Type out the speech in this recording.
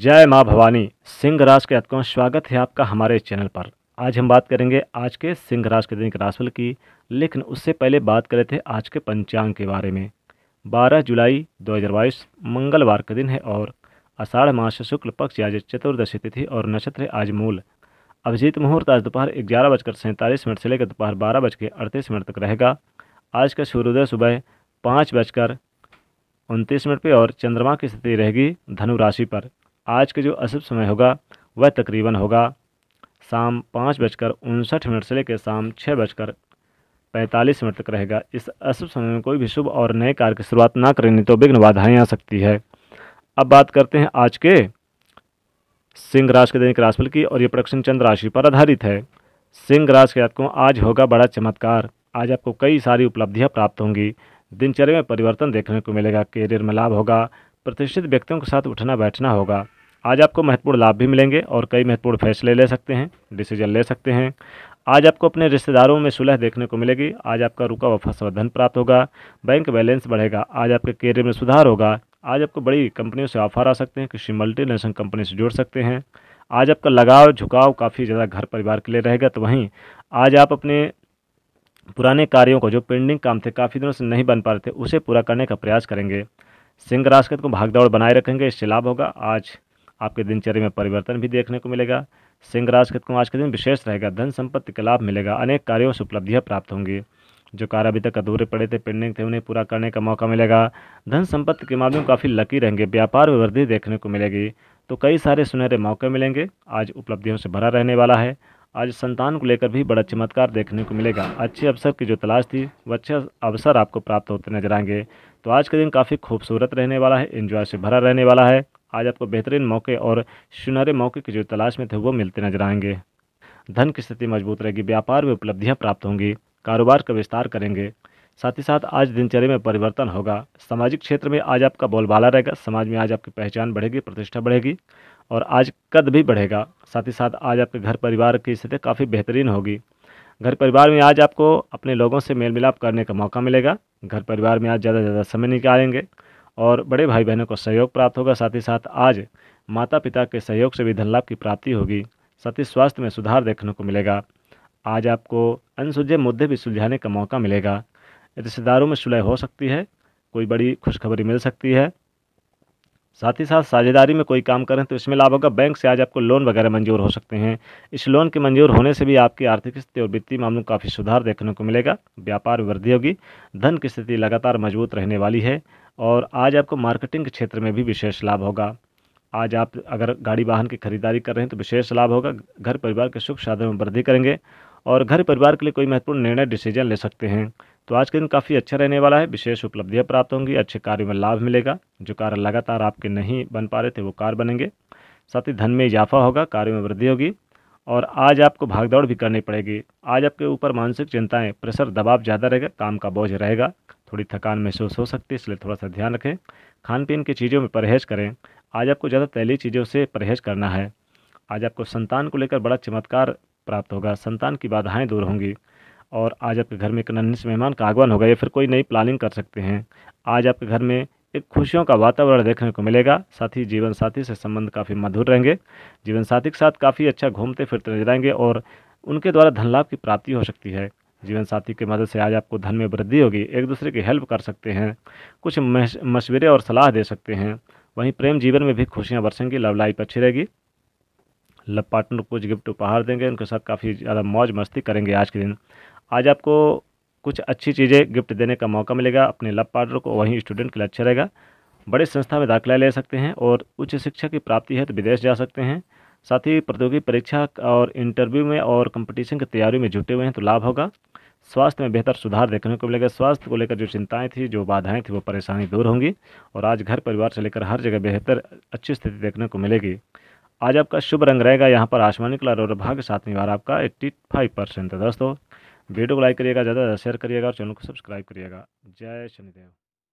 जय माँ भवानी सिंह राज के अतकों स्वागत है आपका हमारे चैनल पर आज हम बात करेंगे आज के सिंह राज के दैनिक राशिफल की लेकिन उससे पहले बात करें थे आज के पंचांग के बारे में 12 जुलाई 2022 मंगलवार का दिन है और अषाढ़ मास शुक्ल पक्ष आज चतुर्दशी तिथि और नक्षत्र आज मूल अभिजीत मुहूर्त आज दोपहर ग्यारह बजकर सैंतालीस मिनट से लेकर दोपहर बारह बज के अड़तीस मिनट तक रहेगा आज का सूर्योदय सुबह पाँच बजकर उनतीस मिनट पर और चंद्रमा की स्थिति रहेगी धनु राशि पर आज का जो अशुभ समय होगा वह तकरीबन होगा शाम पाँच बजकर उनसठ मिनट से लेकर शाम छः बजकर पैंतालीस मिनट तक रहेगा इस अशुभ समय में कोई भी शुभ और नए कार्य की शुरुआत ना करें तो विघ्न बाधाएँ आ सकती है अब बात करते हैं आज के सिंह राशि के दैनिक राशिफल की और ये प्रोडक्शन चंद्र राशि पर आधारित है सिंह राशि के आपको आज होगा बड़ा चमत्कार आज आपको कई सारी उपलब्धियां प्राप्त होंगी दिनचर्या में परिवर्तन देखने को मिलेगा करियर में लाभ होगा प्रतिष्ठित व्यक्तियों के साथ उठना बैठना होगा आज आपको महत्वपूर्ण लाभ भी मिलेंगे और कई महत्वपूर्ण फैसले ले सकते हैं डिसीजन ले सकते हैं आज आपको अपने रिश्तेदारों में सुलह देखने को मिलेगी आज आपका रुका व फसल धन प्राप्त होगा बैंक बैलेंस बढ़ेगा आज आपके करियर में सुधार होगा आज आपको बड़ी कंपनियों से ऑफर आ सकते हैं किसी मल्टीनेशनल कंपनी से जुड़ सकते हैं आज आपका लगाव झुकाव काफ़ी ज़्यादा घर परिवार के लिए रहेगा तो वहीं आज आप अपने पुराने कार्यों को जो पेंडिंग काम थे काफ़ी दिनों से नहीं बन पा रहे थे उसे पूरा करने का प्रयास करेंगे सिंह राशि को भागदौड़ बनाए रखेंगे इससे लाभ होगा आज आपके दिनचर्या में परिवर्तन भी देखने को मिलेगा सिंह राशि को आज के दिन विशेष रहेगा धन संपत्ति का लाभ मिलेगा अनेक कार्यों से उपलब्धियाँ प्राप्त होंगी जो कार्य अभी तक अधूरे पड़े थे पेंडिंग थे उन्हें पूरा करने का मौका मिलेगा धन संपत्ति के मामले में काफ़ी लकी रहेंगे व्यापार में वृद्धि देखने को मिलेगी तो कई सारे सुनहरे मौके मिलेंगे आज उपलब्धियों से भरा रहने वाला है आज संतान को लेकर भी बड़ा चमत्कार देखने को मिलेगा अच्छे अवसर की जो तलाश थी वह अच्छे अवसर आपको प्राप्त होते नजर आएंगे तो आज का दिन काफ़ी खूबसूरत रहने वाला है इन्जॉय से भरा रहने वाला है आज आपको बेहतरीन मौके और सुनहरे मौके की जो तलाश में थे वो मिलते नजर आएंगे धन की स्थिति मजबूत रहेगी व्यापार में उपलब्धियाँ प्राप्त होंगी कारोबार का विस्तार करेंगे साथ ही साथ आज दिनचर्या में परिवर्तन होगा सामाजिक क्षेत्र में आज आपका बोलबाला रहेगा समाज में आज आपकी पहचान बढ़ेगी प्रतिष्ठा बढ़ेगी और आज कद भी बढ़ेगा साथ ही साथ आज आपके घर परिवार की स्थिति काफ़ी बेहतरीन होगी घर परिवार में आज आपको अपने लोगों से मेल मिलाप करने का मौका मिलेगा घर परिवार में आज ज़्यादा से ज़्यादा समय निकालेंगे और बड़े भाई बहनों को सहयोग प्राप्त होगा साथ ही साथ आज माता पिता के सहयोग से भी धन लाभ की प्राप्ति होगी साथ ही स्वास्थ्य में सुधार देखने को मिलेगा आज आपको अनसुलझे मुद्दे भी सुलझाने का मौका मिलेगा रिश्तेदारों में सुलह हो सकती है कोई बड़ी खुशखबरी मिल सकती है साथ ही साथ साझेदारी में कोई काम करें तो इसमें लाभ होगा बैंक से आज आपको लोन वगैरह मंजूर हो सकते हैं इस लोन के मंजूर होने से भी आपकी आर्थिक स्थिति और वित्तीय मामलों में काफ़ी सुधार देखने को मिलेगा व्यापार वृद्धि होगी धन की स्थिति लगातार मजबूत रहने वाली है और आज आपको मार्केटिंग के क्षेत्र में भी विशेष लाभ होगा आज आप अगर गाड़ी वाहन की खरीदारी कर रहे हैं तो विशेष लाभ होगा घर परिवार के सुख साधन में वृद्धि करेंगे और घर परिवार के लिए कोई महत्वपूर्ण निर्णय डिसीजन ले सकते हैं तो आज के दिन काफ़ी अच्छा रहने वाला है विशेष उपलब्धियाँ प्राप्त होंगी अच्छे कार्य में लाभ मिलेगा जो कार्य लगातार आपके नहीं बन पा रहे थे वो कार्य बनेंगे साथ ही धन में इजाफा होगा कार्य में वृद्धि होगी और आज आपको भागदौड़ भी करनी पड़ेगी आज आपके ऊपर मानसिक चिंताएं प्रेशर दबाव ज़्यादा रहेगा काम का बोझ रहेगा थोड़ी थकान महसूस हो सकती है इसलिए थोड़ा सा ध्यान रखें खान पीन की चीज़ों में परहेज करें आज आपको ज़्यादा तैली चीज़ों से परहेज करना है आज आपको संतान को लेकर बड़ा चमत्कार प्राप्त होगा संतान की बाधाएं दूर होंगी और आज आपके घर में एक नन्हे मेहमान का आगमन होगा या फिर कोई नई प्लानिंग कर सकते हैं आज आपके घर में एक खुशियों का वातावरण देखने को मिलेगा साथ ही जीवन साथी से संबंध काफ़ी मधुर रहेंगे जीवन साथी के साथ काफ़ी अच्छा घूमते फिरते नजर आएंगे और उनके द्वारा धन लाभ की प्राप्ति हो सकती है जीवन साथी की मदद से आज आपको धन में वृद्धि होगी एक दूसरे की हेल्प कर सकते हैं कुछ मशवरे और सलाह दे सकते हैं वहीं प्रेम जीवन में भी खुशियाँ बरसेंगी लव लाइफ अच्छी रहेगी लव पार्टनर को कुछ गिफ्ट उपहार देंगे उनके साथ काफ़ी ज़्यादा मौज मस्ती करेंगे आज के दिन आज आपको कुछ अच्छी चीज़ें गिफ्ट देने का मौका मिलेगा अपने लव पार्टनर को वहीं स्टूडेंट के लिए अच्छा रहेगा बड़े संस्था में दाखिला ले सकते हैं और उच्च शिक्षा की प्राप्ति है तो विदेश जा सकते हैं साथ ही प्रतियोगी परीक्षा और इंटरव्यू में और कंपटीशन की तैयारी में जुटे हुए हैं तो लाभ होगा स्वास्थ्य में बेहतर सुधार देखने को मिलेगा स्वास्थ्य को लेकर जो चिंताएं थी जो बाधाएं थी वो परेशानी दूर होंगी और आज घर परिवार से लेकर हर जगह बेहतर अच्छी स्थिति देखने को मिलेगी आज आपका शुभ रंग रहेगा यहाँ पर आसमानी कलर और भाग सातवीं बार आपका एट्टी फाइव परसेंट है दोस्तों वीडियो को लाइक करिएगा ज़्यादा ज़्यादा शेयर करिएगा और चैनल को सब्सक्राइब करिएगा जय शनिदेव